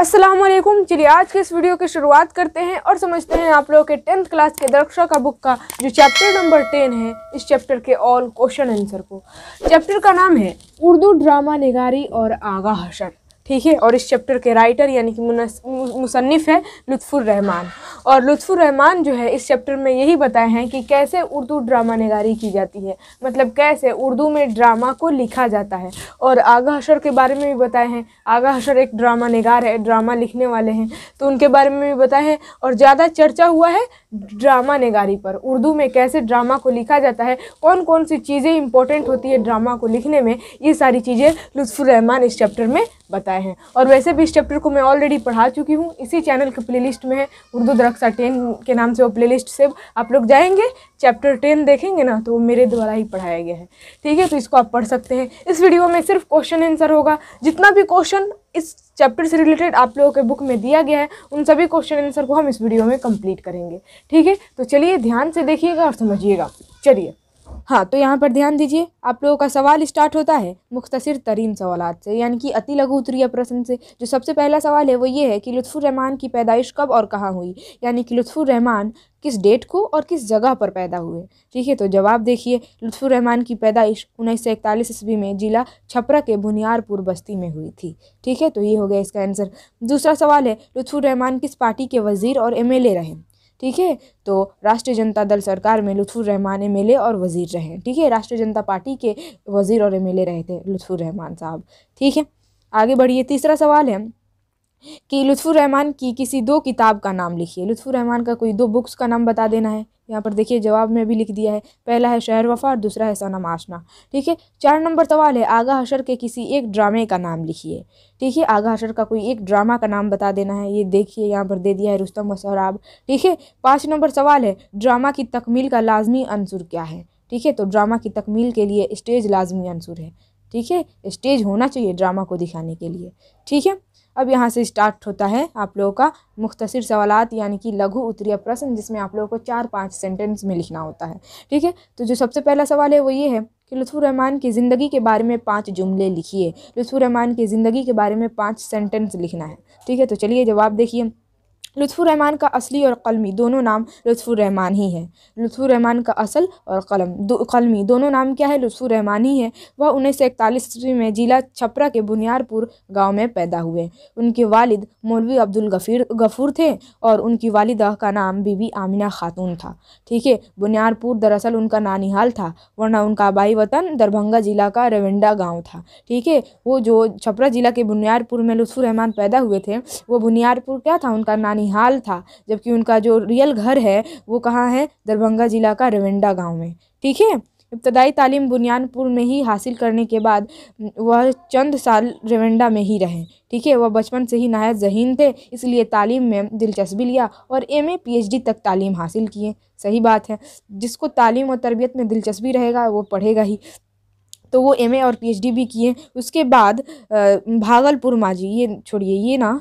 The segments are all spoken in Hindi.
असलम चलिए आज के इस वीडियो की शुरुआत करते हैं और समझते हैं आप लोगों के टेंथ क्लास के दरक्षा का बुक का जो चैप्टर नंबर टेन है इस चैप्टर के ऑल क्वेश्चन आंसर को चैप्टर का नाम है उर्दू ड्रामा निगारी और आगा हसन ठीक है और इस चैप्टर के राइटर यानी कि मुसनफ़ है रहमान और रहमान जो है इस चैप्टर में यही बताए हैं कि कैसे उर्दू ड्रामा नगारी की जाती है मतलब कैसे उर्दू में ड्रामा को लिखा जाता है और आगा हशर के बारे में भी बताए हैं आगा हशर एक ड्रामा नगार है ड्रामा लिखने वाले हैं तो उनके बारे में भी बताए हैं और ज़्यादा चर्चा हुआ है ड्रामा नगारी पर उर्दू में कैसे ड्रामा को लिखा जाता है कौन कौन सी चीज़ें इंपॉर्टेंट होती है ड्रामा को लिखने में ये सारी चीज़ें लुत्फ़ुररहमान इस चैप्टर में बताए हैं और वैसे भी इस चैप्टर को मैं ऑलरेडी पढ़ा चुकी हूँ इसी चैनल के लिस्ट में है उर्दू दरख्सा टेन के नाम से वो लिस्ट से आप लोग जाएंगे चैप्टर टेन देखेंगे ना तो वो मेरे द्वारा ही पढ़ाया गया है ठीक है तो इसको आप पढ़ सकते हैं इस वीडियो में सिर्फ क्वेश्चन आंसर होगा जितना भी क्वेश्चन इस चैप्टर से रिलेटेड आप लोगों के बुक में दिया गया है उन सभी क्वेश्चन आंसर को हम इस वीडियो में कंप्लीट करेंगे ठीक है तो चलिए ध्यान से देखिएगा और समझिएगा चलिए हाँ तो यहाँ पर ध्यान दीजिए आप लोगों का सवाल स्टार्ट होता है मुख्तसर तरीन सवाल से यानी कि अति लघु उत्तरीय प्रश्न से जो सबसे पहला सवाल है वो ये है कि रहमान की पैदाइश कब और कहाँ हुई यानी कि रहमान किस डेट को और किस जगह पर पैदा हुए ठीक है तो जवाब देखिए रहमान की पैदाइश उन्नीस सौ इकतालीस ईस्वी में जिला छपरा के बुनियारपुर बस्ती में हुई थी ठीक है तो ये हो गया इसका आंसर दूसरा सवाल है रहमान किस पार्टी के वजीर और एम रहे ठीक है तो राष्ट्रीय जनता दल सरकार में रहमान एम एल और वज़ीर रहे ठीक है राष्ट्रीय जनता पार्टी के वज़ीर और एम रहे थे रहमान साहब ठीक है आगे बढ़िए तीसरा सवाल है कि रहमान की किसी दो किताब का नाम लिखिए रहमान का कोई दो बुक्स का नाम बता देना है यहाँ पर देखिए जवाब में भी लिख दिया है पहला है शहर वफा और दूसरा है सनम आशना ठीक है चार नंबर सवाल है आगा हशर के किसी एक ड्रामे का नाम लिखिए ठीक है आगा हशर का कोई एक ड्रामा का नाम बता देना है ये देखिए यहाँ पर दे दिया है रुस्तम व सौराब ठीक है पाँच नंबर सवाल है ड्रामा की तकमील का लाजमी अनसर क्या है ठीक है तो ड्रामा की तकमील के लिए स्टेज लाजमी अनसर है ठीक है स्टेज होना चाहिए ड्रामा को दिखाने के लिए ठीक है अब यहाँ से स्टार्ट होता है आप लोगों का मुख्तर सवालत यानी कि लघु उत्तरीय प्रश्न जिसमें आप लोगों को चार पाँच सेंटेंस में लिखना होता है ठीक है तो जो सबसे पहला सवाल है वो ये है कि रहमान की ज़िंदगी के बारे में पाँच जुमले लिखिए रहमान की ज़िंदगी के बारे में पाँच सेंटेंस लिखना है ठीक है तो चलिए जवाब देखिए लुफ़ुररहमान का असली और कलमी दोनों नाम लुफ़ुररहमान ही है लुफ़ुररहमान का असल और कलम दो कलमी दोनों नाम क्या है लुफ़ुररहमान ही है वह उन्नीस सौ इकतालीस ईस्वी में जिला छपरा के बुनियारपुर गाँव में पैदा हुए उनके वालिद मौलवी अब्दुल गफ़ीर गफ़ूर थे और उनकी वालिदा का नाम बीबी आमिना खातून था ठीक है बुनियारपुर दरअसल उनका नानिहाल था वरना उनका आबाई वतन दरभंगा ज़िला का रेवेंडा गाँव था ठीक है वो जो छपरा ज़िला के बुनियारपुर में लुफ़ुररहमान पैदा हुए थे वो बुनियारपुर क्या था उनका नानी ननिहाल था जबकि उनका जो रियल घर है वो कहाँ है दरभंगा ज़िला का रविंडा गाँव में ठीक है इब्तदाई तालीम बुनियादपुर में ही हासिल करने के बाद वह चंद साल रेवेंडा में ही रहे ठीक है वह बचपन से ही नहायत जहीन थे इसलिए तालीम में दिलचस्पी लिया और M A P H D तक तालीम हासिल किए सही बात है जिसको तालीम और तरबियत में दिलचस्पी रहेगा वो पढ़ेगा ही तो वो एम ए और पी एच डी भी किए उसके बाद भागलपुर माजी ये छोड़िए ये ना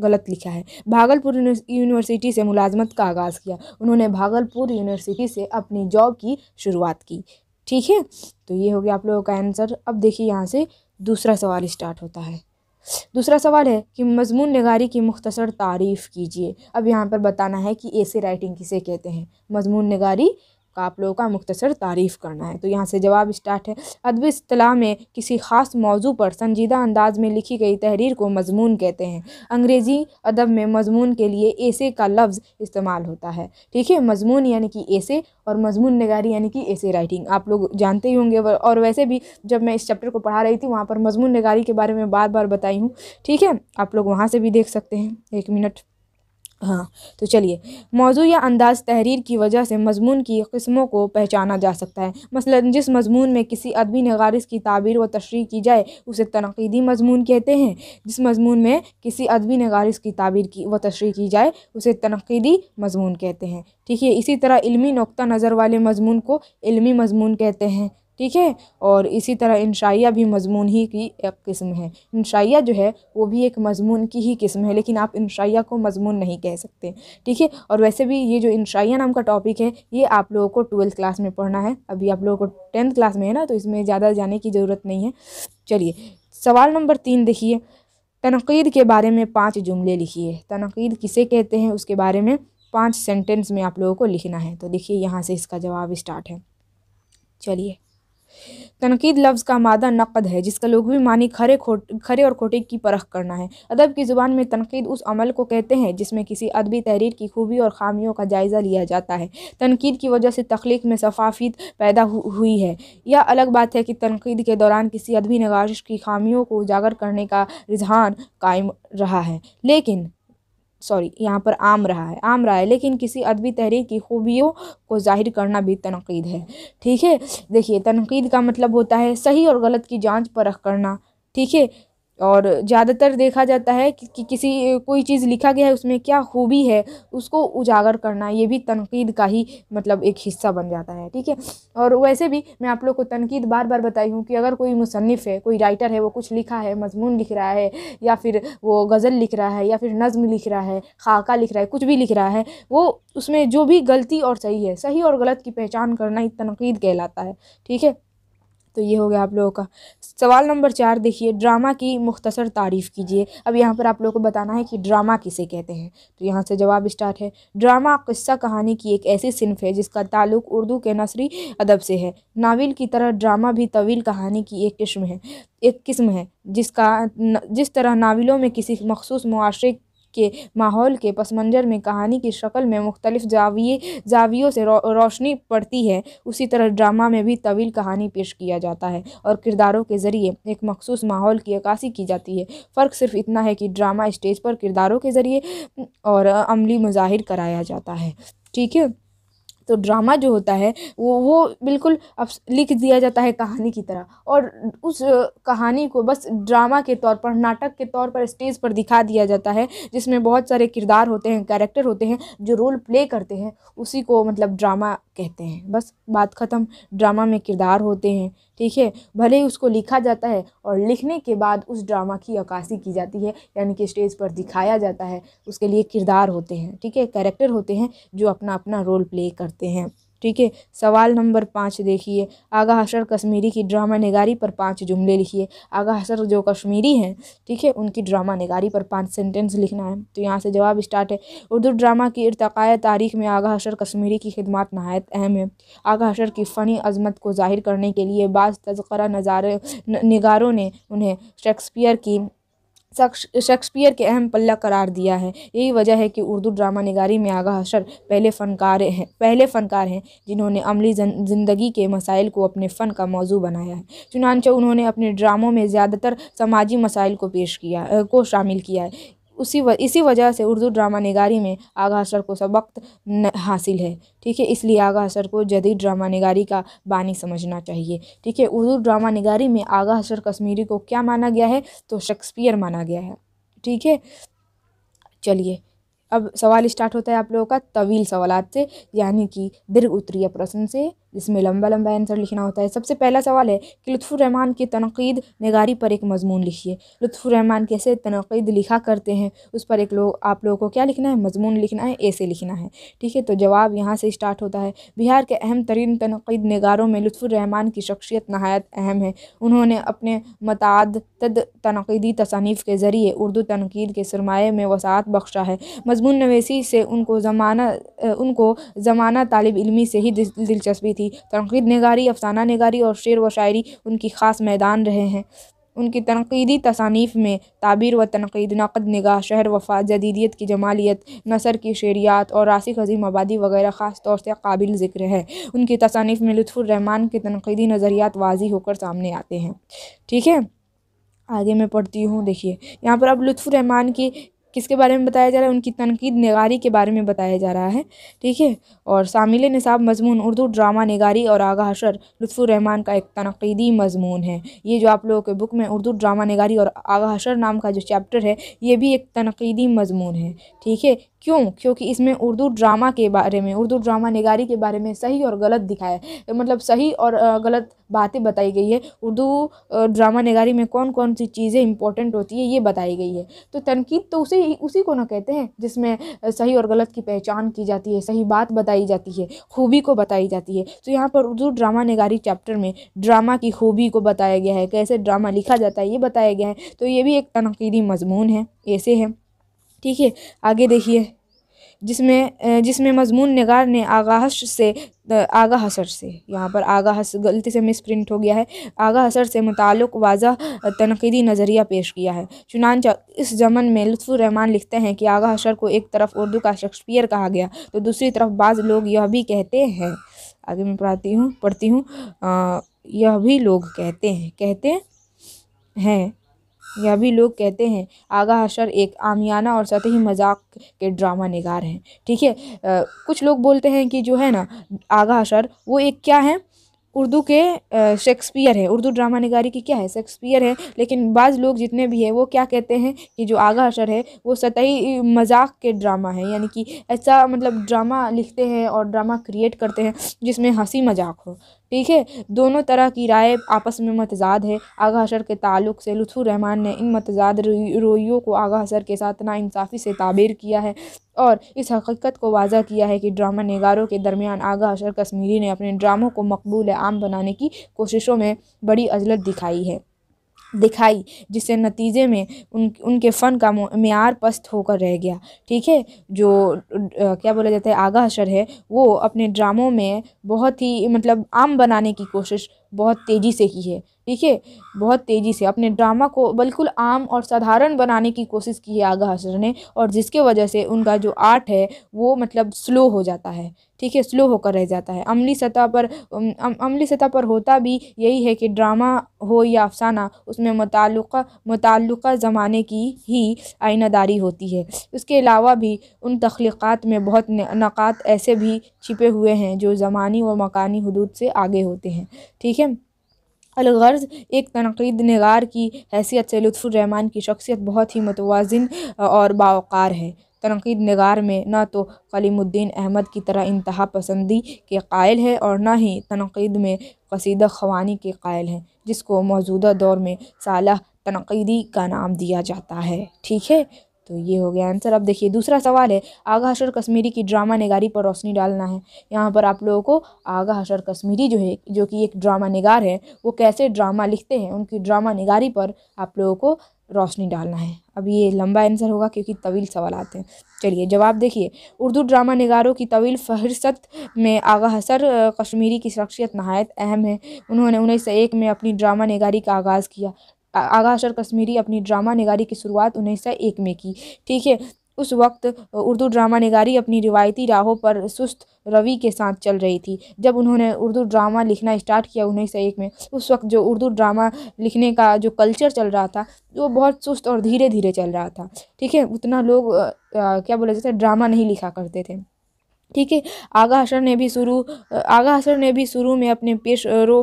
गलत लिखा है भागलपुर यूनिवर्सिटी से मुलाजमत का आगाज़ किया उन्होंने भागलपुर यूनिवर्सिटी से अपनी जॉब की शुरुआत की ठीक है तो ये हो गया आप लोगों का आंसर अब देखिए यहाँ से दूसरा सवाल स्टार्ट होता है दूसरा सवाल है कि मजमून नगारी की मुख्तसर तारीफ़ कीजिए अब यहाँ पर बताना है कि ऐसे राइटिंग किसे कहते हैं मजमून नगारी आप लोगों का मुख्तसर तारीफ़ करना है तो यहाँ से जवाब स्टार्ट है अदब असलाह में किसी ख़ास मौजू पर संजीदा अंदाज में लिखी गई तहरीर को मजमून कहते हैं अंग्रेज़ी अदब में मजमून के लिए ऐसे का लफ्ज़ इस्तेमाल होता है ठीक है मजमून यानी कि ऐसे और मजमून नगारी यानी कि ऐसे राइटिंग आप लोग जानते ही होंगे और वैसे भी जब मैं इस चैप्टर को पढ़ा रही थी वहाँ पर मजमून नगारी के बारे में बार बार बताई हूँ ठीक है आप लोग वहाँ से भी देख सकते हैं एक मिनट हाँ तो चलिए मौजू या अंदाज तहरीर की वजह से मजमून की कस्मों को पहचाना जा सकता है मसला जिस मजमून में किसी अदबी नगारस की ताबीर व तशरी की जाए उसे तनकीदी मजमून कहते हैं जिस मजमून में किसी अदबी नगारस की ताबीर की व तशरी की जाए उसे तनकीदी मजमून कहते हैं ठीक है इसी तरह इलमी नुक़ नज़र वाले मजमून को इलमी मजमून कहते हैं ठीक है और इसी तरह इंशाइया भी मजमून ही की एक किस्म है इंशाइया जो है वो भी एक मजमून की ही किस्म है लेकिन आप इंशाइया को मजमून नहीं कह सकते ठीक है और वैसे भी ये जो इंशाइया नाम का टॉपिक है ये आप लोगों को ट्वेल्थ क्लास में पढ़ना है अभी आप लोगों को टेंथ क्लास में है ना तो इसमें ज़्यादा जाने की ज़रूरत नहीं है चलिए सवाल नंबर तीन देखिए तनकीद के बारे में पाँच जुमले लिखिए तनकीद किसे कहते हैं उसके बारे में पाँच सेंटेंस में आप लोगों को लिखना है तो देखिए यहाँ से इसका जवाब स्टार्ट है चलिए तनकीद लफ्ज़ का मादा नक़द है जिसका भी मानी खरे खोट खरे और खोटे की परख करना है अदब की ज़ुबान में तनकीद उस अमल को कहते हैं जिसमें किसी अदबी तहरीर की खूबी और ख़ामियों का जायज़ा लिया जाता है तनकीद की वजह से तख्लीक में शफाफीत पैदा हुई है यह अलग बात है कि तनकीद के दौरान किसी अदबी नगारिश की खामियों को उजागर करने का रुझान कायम रहा है लेकिन सॉरी यहाँ पर आम रहा है आम रहा है लेकिन किसी अदबी तहरीर की खूबियों को जाहिर करना भी तनकीद है ठीक है देखिए तनकीद का मतलब होता है सही और गलत की जांच परख करना ठीक है और ज़्यादातर देखा जाता है कि, कि किसी कोई चीज़ लिखा गया है उसमें क्या खूबी है उसको उजागर करना ये भी तनकीद का ही मतलब एक हिस्सा बन जाता है ठीक है और वैसे भी मैं आप लोग को तनकीद बार बार बताई हूँ कि अगर कोई मुसनफ़ है कोई राइटर है वो कुछ लिखा है मजमून लिख रहा है या फिर वो गज़ल लिख रहा है या फिर नज़म लिख रहा है खाका लिख रहा है कुछ भी लिख रहा है वो उसमें जो भी गलती और सही है सही और गलत की पहचान करना ही तनकीद कहलाता है ठीक है तो ये हो गया आप लोगों का सवाल नंबर चार देखिए ड्रामा की मुख्तसर तारीफ़ कीजिए अब यहाँ पर आप लोगों को बताना है कि ड्रामा किसे कहते हैं तो यहाँ से जवाब स्टार्ट है ड्रामा किस्सा कहानी की एक ऐसी सिनफ है जिसका ताल्लुक उर्दू के नसरी अदब से है नावल की तरह ड्रामा भी तवील कहानी की एक किस्म है एक किस्म है जिसका जिस तरह नावलों में किसी मखसूस मुआरे के माहौल के पस मंज़र में कहानी की शक्ल में मुख्तलिफ जाविये जावियों से रो रोशनी पड़ती है उसी तरह ड्रामा में भी तवील कहानी पेश किया जाता है और किरदारों के ज़रिए एक मखसूस माहौल की अक्सी की जाती है फ़र्क सिर्फ इतना है कि ड्रामा स्टेज पर किरदारों के ज़रिए और अमली मज़ाहिर कराया जाता है ठीक है तो ड्रामा जो होता है वो वो बिल्कुल अब लिख दिया जाता है कहानी की तरह और उस कहानी को बस ड्रामा के तौर पर नाटक के तौर पर स्टेज पर दिखा दिया जाता है जिसमें बहुत सारे किरदार होते हैं कैरेक्टर होते हैं जो रोल प्ले करते हैं उसी को मतलब ड्रामा कहते हैं बस बात ख़त्म ड्रामा में किरदार होते हैं ठीक है भले ही उसको लिखा जाता है और लिखने के बाद उस ड्रामा की अक्सी की जाती है यानी कि स्टेज पर दिखाया जाता है उसके लिए किरदार होते हैं ठीक है कैरेक्टर होते हैं जो अपना अपना रोल प्ले करते हैं ठीक है सवाल नंबर पाँच देखिए आगा हसर कश्मीरी की ड्रामा निगारी पर पाँच जुमले लिखिए आगा हसर जो कश्मीरी हैं ठीक है उनकी ड्रामा निगारी पर पाँच सेंटेंस लिखना है तो यहाँ से जवाब स्टार्ट है उर्दू ड्रामा की इरतकाय तारीख में आगा हसर कश्मीरी की खिदमत नहायत अहम है आगा हसर की फ़नी अजमत को जाहिर करने के लिए बाज़ तस्करा नज़ारे निगारों ने उन्हें शेक्सपियर की शेक्सपियर के अहम पल्ला करार दिया है यही वजह है कि उर्दू ड्रामा निगारी में आगा हशर पहले फनकार हैं पहले फनकार हैं जिन्होंने अमली ज़िंदगी के मसाइल को अपने फ़न का मौजू बनाया है चुनानचे उन्होंने अपने ड्रामों में ज़्यादातर समाजी मसाइल को पेश किया को शामिल किया है उसी व, इसी वजह से उर्दू ड्रामा निगारी में आगा असर को सबक हासिल है ठीक है इसलिए आगा असर को जदीद ड्रामा निगारी का बानी समझना चाहिए ठीक है उर्दू ड्रामा निगारी में आगा असर कश्मीरी को क्या माना गया है तो शेक्सपियर माना गया है ठीक है चलिए अब सवाल स्टार्ट होता है आप लोगों का तवील सवाल से यानी कि दीर्घ उत्तरीय प्रश्न से जिसमें लंबा लंबा आंसर लिखना होता है सबसे पहला सवाल है कि लुफ़ुररहमान की तनकीद नगारी पर एक मजमून लिखिए लुफ़ुररहमान कैसे तनकीद लिखा करते हैं उस पर एक लोग आप लोगों को क्या लिखना है मजमून लिखना है ऐसे लिखना है ठीक है तो जवाब यहाँ से स्टार्ट होता है बिहार के अहम तरीन तनकीद नगारों में लुफ़ुररहमान की शख्सियत नहायत अहम है उन्होंने अपने मताद तनकीदी तसानीफ़ के ज़रिए उर्दू तनकीद के सरमाए में वसात बख्शा है मजमून नवेसी से उनको ज़माना उनको ज़माना तालब इलमी से ही दिलचस्पी थी तनकीद नगारी अफसाना नगारी और शेर व शायरी उनकी ख़ास मैदान रहे हैं उनकी तनकीदी तसानीफ़ में ताबीर व तनकीद नक़द नगाह शहर वफा जदीदियत की जमालियत नसर की शेरियात और रासिक अजीम आबादी वगैरह ख़ास तौर से काबिल ज़िक्र है उनकी तसानीफ़ में लुफ़ुररहमान के तनकीदी नज़रियात वाजी होकर सामने आते हैं ठीक है आगे मैं पढ़ती हूँ देखिए यहाँ पर अब लुफ़ुररहमान की किसके बारे में बताया जा रहा है उनकी तनकीद नगारी के बारे में बताया जा रहा है ठीक है और शामिल निसाब मजमून उर्दू ड्रामा नगारी और आगा हशर लुफ़ुररहमान का एक तनकीदी मजमून है ये जो आप लोगों के बुक में उर्दू ड्रामा नगारी और आगा हशर नाम का जो चैप्टर है ये भी एक तनकीदी मजमून है ठीक है क्यों क्योंकि इसमें उर्दू ड्रामा के बारे में उर्दू ड्रामा नगारी के बारे में सही और गलत दिखाया मतलब सही और गलत बातें बताई गई है उर्दू ड्रामा नगारी में कौन कौन सी चीज़ें इंपॉर्टेंट होती है ये बताई गई है तो तनकीद तो उसे उसी को ना कहते हैं जिसमें सही और गलत की पहचान की जाती है सही बात बताई जाती है खूबी को बताई जाती है तो यहाँ पर उर्दू ड्रामा नगारी चैप्टर में ड्रामा की खूबी को बताया गया है कैसे ड्रामा लिखा जाता है ये बताया गया है तो ये भी एक तनकीदी मजमून है ऐसे है ठीक है आगे देखिए जिसमें जिसमें मजमून नगार ने आगा से आगा हसर से यहाँ पर आगा हस गलती से मिस प्रिंट हो गया है आगा हसर से मुतल वाजह तनकीदी नज़रिया पेश किया है चुनानचा इस जमन में रहमान लिखते हैं कि आगा हसर को एक तरफ उर्दू का शेक्सपियर कहा गया तो दूसरी तरफ बाज़ लोग यह भी कहते हैं आगे मैं पढ़ाती हूँ पढ़ती हूँ यह भी लोग कहते हैं कहते हैं यह भी लोग कहते हैं आगा हशर एक आमियाना और सतही मजाक के ड्रामा निगार हैं ठीक है आ, कुछ लोग बोलते हैं कि जो है ना आगा हशर वो एक क्या है उर्दू के शेक्सपियर है उर्दू ड्रामा निगारी की क्या है शेक्सपियर है लेकिन बाज़ लोग जितने भी हैं वो क्या कहते हैं कि जो आगा अशर है वो सतही मजाक के ड्रामा है यानी कि ऐसा मतलब ड्रामा लिखते हैं और ड्रामा क्रिएट करते हैं जिसमें हंसी मजाक हो ठीक है दोनों तरह की राय आपस में मतजाद है आगा असर के ताल्लुक से रहमान ने इन मतजाद रोइयों को आगा असर के साथ नाानसाफ़ी से ताबीर किया है और इस हकीकत को वाजा किया है कि ड्रामा नगारों के दरमियान आगा असर कश्मीरी ने अपने ड्रामों को मकबूल आम बनाने की कोशिशों में बड़ी अजलत दिखाई है दिखाई जिससे नतीजे में उन उनके फ़न का मैार पस्त होकर रह गया ठीक है जो क्या बोला जाता है आगा अशर है वो अपने ड्रामों में बहुत ही मतलब आम बनाने की कोशिश बहुत तेज़ी से की है ठीक है बहुत तेज़ी से अपने ड्रामा को बिल्कुल आम और साधारण बनाने की कोशिश की है आगा हसर ने और जिसके वजह से उनका जो आर्ट है वो मतलब स्लो हो जाता है ठीक है स्लो होकर रह जाता है अमली सतह पर अम, अमली सतह पर होता भी यही है कि ड्रामा हो या अफसाना उसमें मुतल मुतल ज़माने की ही आइनादारी होती है उसके अलावा भी उन तख्लीक़ात में बहुत नक़ात ऐसे भी छिपे हुए हैं जो ज़मानी व मकानी हदूद से आगे होते हैं ठीक है अलगर्ज एक तनकीद नगार की हैसियत से लुफ़ुलरहमान की शख्सियत बहुत ही मतवाजन और बावक़ार है तनकीद नगार में ना तो कलीमुद्दीन अहमद की तरह इंतहा पसंदी के कायल है और ना ही तनकीद में कसीदा खवानी के कायल हैं जिसको मौजूदा दौर में साल तनकीदी का नाम दिया जाता है ठीक है तो ये हो गया आंसर अब देखिए दूसरा सवाल है आगा हशर कश्मीरी की ड्रामा निगारी पर रोशनी डालना है यहाँ पर आप लोगों को आगा हशर कश्मीरी जो है जो कि एक ड्रामा निगार है वो कैसे ड्रामा लिखते हैं उनकी ड्रामा निगारी पर आप लोगों को रोशनी डालना है अब ये लंबा आंसर होगा क्योंकि तवील सवाल आते हैं चलिए जवाब देखिए उर्दू ड्रामा निगारों की तवील फहरस्त में आगा हसर कश्मीरी की शख्सियत नहायत अहम है उन्होंने उन्नीस सौ एक में अपनी ड्रामा निगारी का आगाज़ किया आगा अशर कश्मीरी अपनी ड्रामा निगारी की शुरुआत उन्नीस सौ एक में की ठीक है उस वक्त उर्दू ड्रामा निगारी अपनी रिवायती राहों पर सुस्त रवि के साथ चल रही थी जब उन्होंने उर्दू ड्रामा लिखना स्टार्ट किया उन्नीस सौ एक में उस वक्त जो उर्दू ड्रामा लिखने का जो कल्चर चल रहा था वो बहुत सुस्त और धीरे धीरे चल रहा था ठीक है उतना लोग आ, क्या बोला जाता है ड्रामा नहीं लिखा करते थे ठीक है आगा हसर ने भी शुरू आगा हसर ने भी शुरू में अपने पेश रो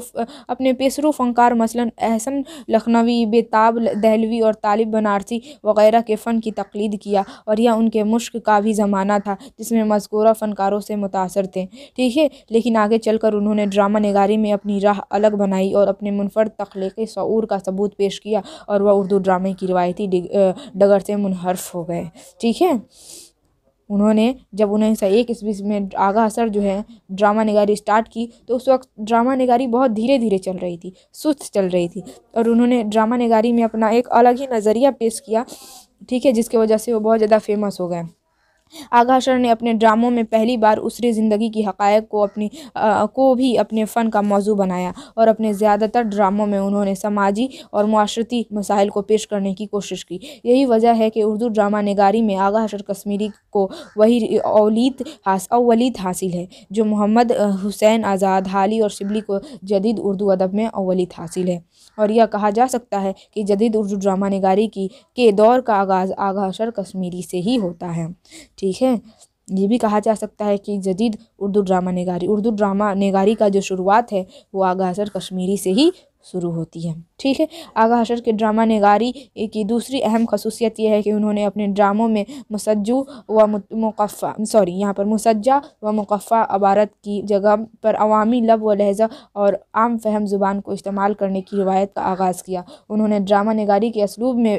अपने पेशरो फनकार मसलन एहसन लखनवी बेताब दहलवी और तालिब बनारसी वगैरह के फ़न की तकलीद किया और यह उनके मुश्क का भी ज़माना था जिसमें मजकूरा फ़नकारों से मुतासर थे ठीक है लेकिन आगे चल कर उन्होंने ड्रामा नगारी में अपनी राह अलग बनाई और अपने मुनफरद तख्लीक शूर का सबूत पेश किया और वह उर्दू ड्रामे की रिवायती डगर से मुनहरफ हो गए ठीक है उन्होंने जब उन्नीस सौ एक ईस्वी में आगा असर जो है ड्रामा निगारी स्टार्ट की तो उस वक्त ड्रामा निगारी बहुत धीरे धीरे चल रही थी सुस्त चल रही थी और उन्होंने ड्रामा निगारी में अपना एक अलग ही नज़रिया पेश किया ठीक है जिसकी वजह से वो बहुत ज़्यादा फेमस हो गए आगा शर ने अपने ड्रामों में पहली बार उसरी ज़िंदगी की हक़ायक को अपनी आ, को भी अपने फ़न का मौजू बनाया और अपने ज़्यादातर ड्रामों में उन्होंने समाजी और माशरती मसाइल को पेश करने की कोशिश की यही वजह है कि उर्दू ड्रामा नगारी में आगा शर कश्मीरी को वही अवलीत हास अवलीत हासिल है जो मोहम्मद हुसैन आज़ाद हाली और शिबली को जदीद उर्दू अदब में अवलीत हासिल है और यह कहा जा सकता है कि जदीद उर्दू ड्रामा निगारी की के दौर का आगाज़ आगा शर कश्मीरी से ही होता है ठीक है ये भी कहा जा सकता है कि जदीद उर्दू ड्रामा निगारी उर्दू ड्रामा निगारी का जो शुरुआत है वो आगासर कश्मीरी से ही शुरू होती है ठीक है आगा हशर के ड्रामा नगारी की दूसरी अहम खसूसियत यह है कि उन्होंने अपने ड्रामों में मुसजू व मुकफ़ा सॉरी यहाँ पर मुसज्जा व मुकफ़ा अबारत की जगह पर अवामी लब व लहजा और आम फहम ज़ुबान को इस्तेमाल करने की रिवायत का आगाज़ किया उन्होंने ड्रामा नगारी के इसलूब में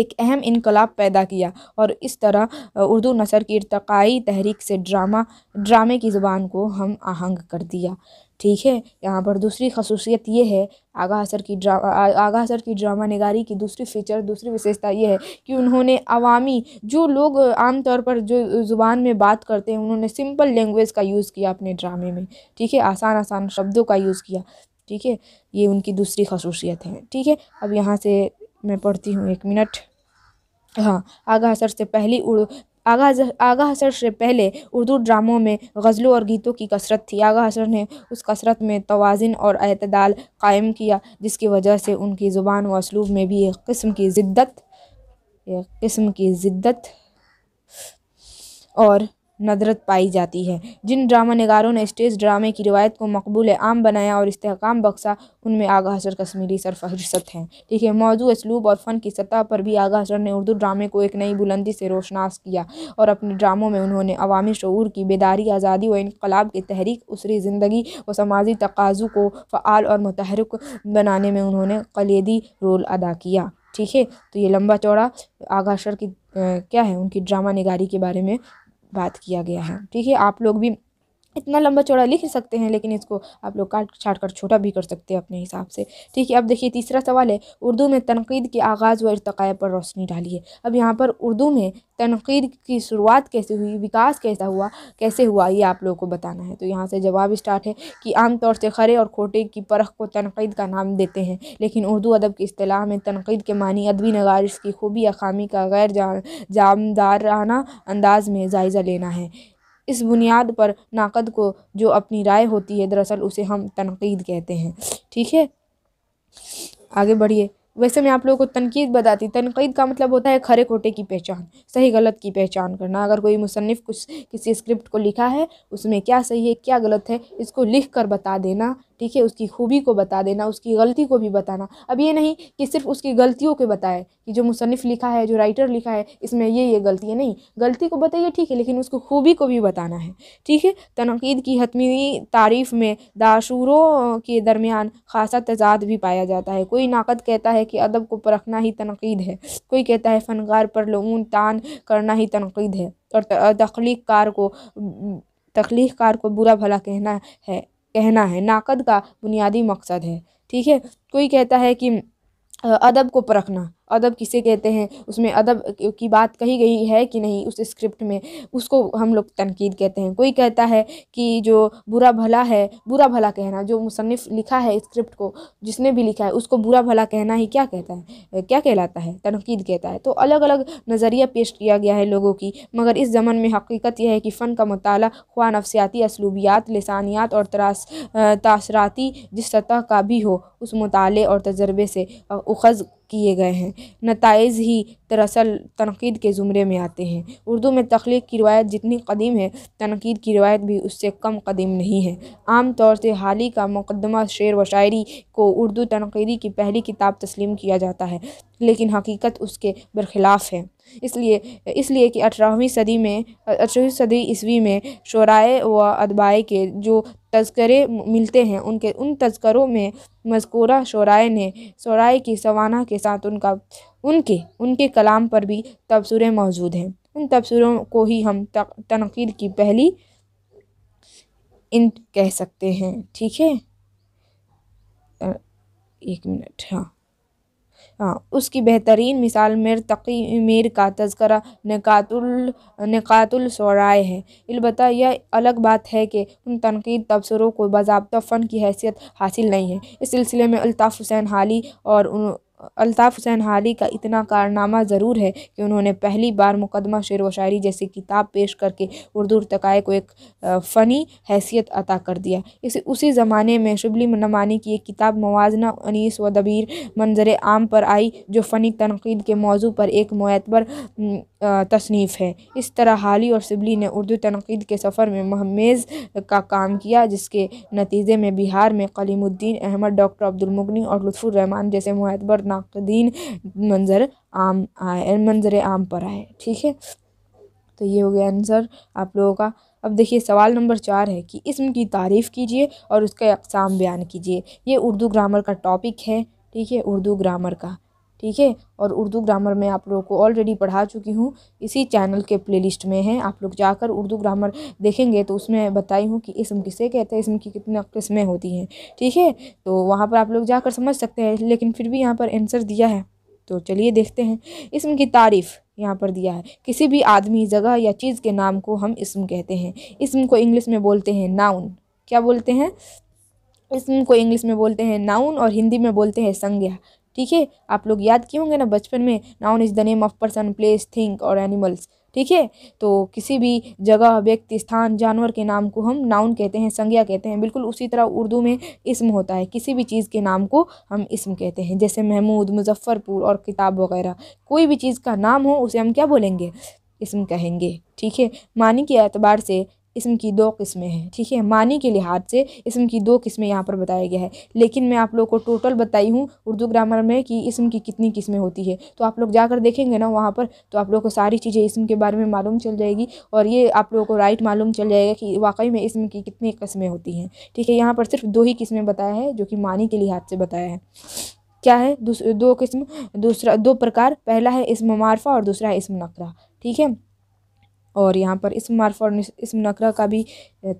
एक अहम इनकलाब पैदा किया और इस तरह उर्दू नसर की इरतकाई तहरीक से ड्रामा ड्रामे की ज़ुबान को हम आहंग कर दिया ठीक है यहाँ पर दूसरी खसूसियत ये है आगा सर की ड्रा आगा सर की ड्रामा नगारी की दूसरी फीचर दूसरी विशेषता ये है कि उन्होंने अवामी जो लोग आमतौर पर जो ज़ुबान में बात करते हैं उन्होंने सिंपल लैंग्वेज का यूज़ किया अपने ड्रामे में ठीक है आसान आसान शब्दों का यूज़ किया ठीक है ये उनकी दूसरी खसूसियत है ठीक है अब यहाँ से मैं पढ़ती हूँ एक मिनट हाँ आगा सर से पहली उड़ आगा आगा हसर से पहले उर्दू ड्रामों में गज़लों और गीतों की कसरत थी आगा हसर ने उस कसरत में तोज़न और अतदाल कायम किया जिसकी वजह से उनकी ज़ुबान व असलूब में भी एक किस्म की जिद्दत एक किस्म की जिद्दत और नदरत पाई जाती है जिन ड्रामा नगारों ने स्टेज ड्रामे की रिवायत को मकबूल आम बनाया और इसकाम बख्शा उनमें आगा हसर कश्मीरी सरफहरसत हैं ठीक है मौजू इसलूब और फ़न की सतह पर भी आगा हसर ने उर्दू ड्रामे को एक नई बुलंदी से रोशनास किया और अपने ड्रामों में उन्होंने अवामी शूर की बेदारी आज़ादी व इनकलाब की तहरीक उसरी ज़िंदगी व समाजी तकाज़ों को फ़ाल और मतहरक बनाने में उन्होंने कलीदी रोल अदा किया ठीक है तो ये लंबा चौड़ा शर की आ, क्या है उनकी ड्रामा निगारी के बारे में बात किया गया है ठीक है आप लोग भी इतना लंबा चौड़ा लिख सकते हैं लेकिन इसको आप लोग काट छाट कर छोटा भी कर सकते हैं अपने हिसाब से ठीक है अब देखिए तीसरा सवाल है उर्दू में तनकीद के आगाज़ व इरतक़ाए पर रोशनी डालिए अब यहाँ पर उर्दू में तनकीद की शुरुआत कैसे हुई विकास कैसा हुआ कैसे हुआ ये आप लोगों को बताना है तो यहाँ से जवाब स्टार्ट है कि आमतौर से खरे और खोटे की परख को तनकीद का नाम देते हैं लेकिन उर्दू अदब की अतलाह में तनकीद के मानी अदबी नगारिश की खूबी या खामी का गैर जामदाराना अंदाज में जायज़ा लेना है इस बुनियाद पर नाक़द को जो अपनी राय होती है दरअसल उसे हम तनक़ीद कहते हैं ठीक है आगे बढ़िए वैसे मैं आप लोगों को तनकीद बताती तनकीद का मतलब होता है खरे खोटे की पहचान सही गलत की पहचान करना अगर कोई मुसनफ़ कुछ किसी स्क्रिप्ट को लिखा है उसमें क्या सही है क्या गलत है इसको लिख कर बता देना ठीक है उसकी खूबी को बता देना उसकी गलती को भी बताना अब ये नहीं कि सिर्फ उसकी गलतियों के बताए कि जो मुसनफ़ लिखा है जो राइटर लिखा है इसमें ये ये गलती है नहीं गलती को बताइए ठीक है लेकिन उसको खूबी को भी बताना है ठीक है तनकीद की हतमी तारीफ़ में दाशूरों के दरमियान खासा तजाद भी पाया जाता है कोई नाकद कहता है कि अदब को परखना ही तनकीद है कोई कहता है फ़नकार पर लोगों तान करना ही तनकीद है और तख्लीकार कार को तख्लीक कार को बुरा भला कहना है कहना है नाक़द का बुनियादी मकसद है ठीक है कोई कहता है कि अदब को परखना अदब किसे कहते हैं उसमें अदब की बात कही गई है कि नहीं उस स्क्रिप्ट में उसको हम लोग तनकीद कहते हैं कोई कहता है कि जो बुरा भला है बुरा भला कहना जो मुसनफ़ लिखा है स्क्रिप्ट को जिसने भी लिखा है उसको बुरा भला कहना ही क्या कहता है क्या कहलाता है तनकीद कहता है तो अलग अलग नज़रिया पेश किया गया है लोगों की मगर इस ज़मन में हकीकत यह है कि फ़न का मताल ख्वा नफसियाती असलूबियात लसानियात और तरास तासराती जिस सतह का भी हो उस मताले और तजर्बे से उखज़ किए गए हैं नतज़ ही दरअसल तनकीद के ज़ुमरे में आते हैं उर्दू में तख्लीक की रवायत जितनी कदीम है तनकीद की रवायत भी उससे कम कदीम नहीं है आम तौर से हाल ही का मुकदमा शेर व शायरी को उर्दू तनकीदी की पहली किताब तस्लीम किया जाता है लेकिन हकीकत उसके बरखिलाफ़ है इसलिए इसलिए कि अठारहवीं सदी में अठारहवीं सदी ईस्वी में शराय व अदबाए के जो तस्करे मिलते हैं उनके उन तस्करों में मजकूरा शराय ने शराय की सवाना के साथ उनका उनके उनके कलाम पर भी तबसरे मौजूद हैं उन तबसरों को ही हम तनकीद की पहली इन कह सकते हैं ठीक है एक मिनट हाँ हाँ, उसकी बेहतरीन मिसाल तकी मीर का तस्करा नकातुल नकातुलशराय है अलबत् यह अलग बात है कि उन तनकीद तबसरों को बाबा फ़न की हैसियत हासिल नहीं है इस सिलसिले में अल्ताफ़ हुसैन हाली और अल्ताफ़ हुसैन हाली का इतना कारनामा ज़रूर है कि उन्होंने पहली बार मुकदमा शेर व शायरी जैसी किताब पेश करके उर्दू तकाए को एक फ़नी हैसियत अता कर दिया इस उसी ज़माने में शुबली नमानी की एक किताब मवाजना अनीस व दबीर मंजर आम पर आई जो फ़नी तनकीद के मौजू पर एक मैतबर तसनीफ़ है इस तरह हाली और सिबली ने उर्दू तनक़ीद के सफ़र में महमेज़ का काम किया जिसके नतीजे में बिहार में कलीमुद्दीन अहमद डॉक्टर अब्दुलमगनी और लुफ़ुर्रहमान जैसे महतबर नाकदीन मंज़र आम आए मंज़र आम पर आए ठीक है तो ये हो गया आंसर आप लोगों का अब देखिए सवाल नंबर चार है कि इसम की तारीफ़ कीजिए और उसका अकसाम बयान कीजिए ये उर्दू ग्रामर का टॉपिक है ठीक है उर्दू ग्रामर का ठीक है और उर्दू ग्रामर मैं आप लोगों को ऑलरेडी पढ़ा चुकी हूँ इसी चैनल के प्लेलिस्ट में है आप लोग जाकर उर्दू ग्रामर देखेंगे तो उसमें बताई हूँ कि इसम किसे कहते हैं इसम की कितना किस्में होती हैं ठीक है तो वहाँ पर आप लोग जाकर समझ सकते हैं लेकिन फिर भी यहाँ पर आंसर दिया है तो चलिए देखते हैं इसम की तारीफ़ यहाँ पर दिया है किसी भी आदमी जगह या चीज़ के नाम को हम इसम कहते हैं इसम को इंग्लिश में बोलते हैं नाउन क्या बोलते हैं इसम को इंग्लिश में बोलते हैं नाउन और हिंदी में बोलते हैं संज्ञा ठीक है आप लोग याद किए होंगे ना बचपन में noun is the name of person place thing और एनिमल्स ठीक है तो किसी भी जगह व्यक्ति स्थान जानवर के नाम को हम नाउन कहते हैं संज्ञा कहते हैं बिल्कुल उसी तरह उर्दू में इसम होता है किसी भी चीज़ के नाम को हम इसम कहते हैं जैसे महमूद मुजफ्फ़रपुर और किताब वगैरह कोई भी चीज़ का नाम हो उसे हम क्या बोलेंगे इसम कहेंगे ठीक है मानी के अतबार से इसम की दो किस्में हैं ठीक है मानी के लिहाज से इसम की दो किस्में यहाँ पर बताया गया है लेकिन मैं आप लोग को टोटल बताई हूँ उर्दू ग्रामर में कि इसम की कितनी किस्में होती है तो आप लोग जाकर देखेंगे ना वहाँ पर तो आप लोग को सारी चीज़ें इसम के बारे में मालूम चल जाएगी और ये आप लोगों को राइट मालूम चल जाएगा कि वाकई में इसम की कितनी किस्में होती हैं ठीक है यहाँ पर सिर्फ दो ही किस्में बताया है जो कि मानी के लिहाज से बताया है क्या है दो किस्म दूसरा दो प्रकार पहला है इसम मारफा और दूसरा है इसम नकरा ठीक है और यहाँ पर इस और इस नकरा का भी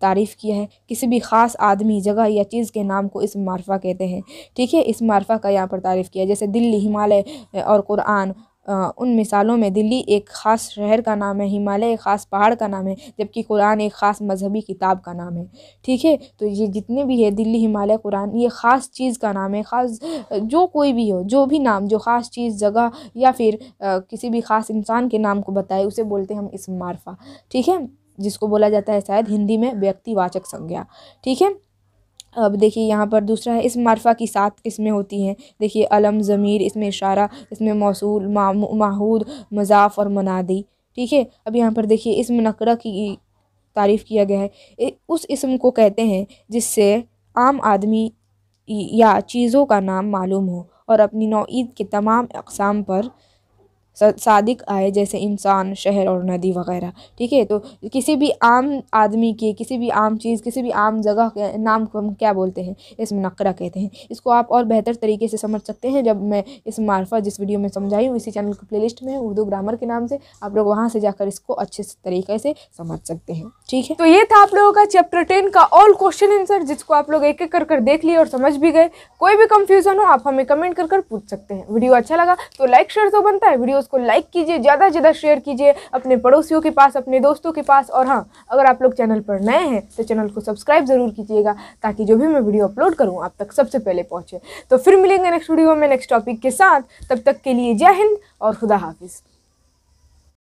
तारीफ़ किया है किसी भी ख़ास आदमी जगह या चीज़ के नाम को इस मार्फा कहते हैं ठीक है इस मार्फा का यहाँ पर तारीफ़ किया जैसे दिल्ली हिमालय और कुरान उन मिसालों में दिल्ली एक ख़ास शहर का नाम है हिमालय एक ख़ास पहाड़ का नाम है जबकि कुरान एक ख़ास मज़हबी किताब का नाम है ठीक है तो ये जितने भी है दिल्ली हिमालय कुरान ये ख़ास चीज़ का नाम है ख़ास जो कोई भी हो जो भी नाम जो ख़ास चीज़ जगह या फिर आ, किसी भी ख़ास इंसान के नाम को बताए उसे बोलते हैं हम इस मार्फा ठीक है जिसको बोला जाता है शायद हिंदी में व्यक्तिवाचक संज्ञा ठीक है अब देखिए यहाँ पर दूसरा है इस मरफ़ा की सात किस्में होती हैं देखिए अलम ज़मीर इसमें इशारा इसमें मौसूल माहूद मजाफ़ और मनादी ठीक है अब यहाँ पर देखिए इसम नकड़ा की तारीफ़ किया गया है उस इसम को कहते हैं जिससे आम आदमी या चीज़ों का नाम मालूम हो और अपनी नौईद के तमाम अकसाम पर सादिक आए जैसे इंसान शहर और नदी वगैरह ठीक है तो किसी भी आम आदमी के किसी भी आम चीज़ किसी भी आम जगह के नाम को हम क्या बोलते हैं इसमें नकरा कहते हैं इसको आप और बेहतर तरीके से समझ सकते हैं जब मैं इस मार्फा जिस वीडियो में समझाई हूँ इसी चैनल प्ले लिस्ट में उर्दू ग्रामर के नाम से आप लोग वहाँ से जाकर इसको अच्छे से तरीके से समझ सकते हैं ठीक है तो ये था आप लोगों का चैप्टर टेन का ऑल क्वेश्चन आंसर जिसको आप लोग एक एक कर कर देख लिए और समझ भी गए कोई भी कंफ्यूजन हो आप हमें कमेंट कर कर पूछ सकते हैं वीडियो अच्छा लगा तो लाइक शेयर तो बनता है वीडियो वीडियोस को लाइक कीजिए ज़्यादा से ज़्यादा शेयर कीजिए अपने पड़ोसियों के पास अपने दोस्तों के पास और हाँ अगर आप लोग चैनल पर नए हैं तो चैनल को सब्सक्राइब ज़रूर कीजिएगा ताकि जो भी मैं वीडियो अपलोड करूँ आप तक सबसे पहले पहुँचे तो फिर मिलेंगे नेक्स्ट वीडियो में नेक्स्ट टॉपिक के साथ तब तक के लिए जय हिंद और खुदा हाफिज़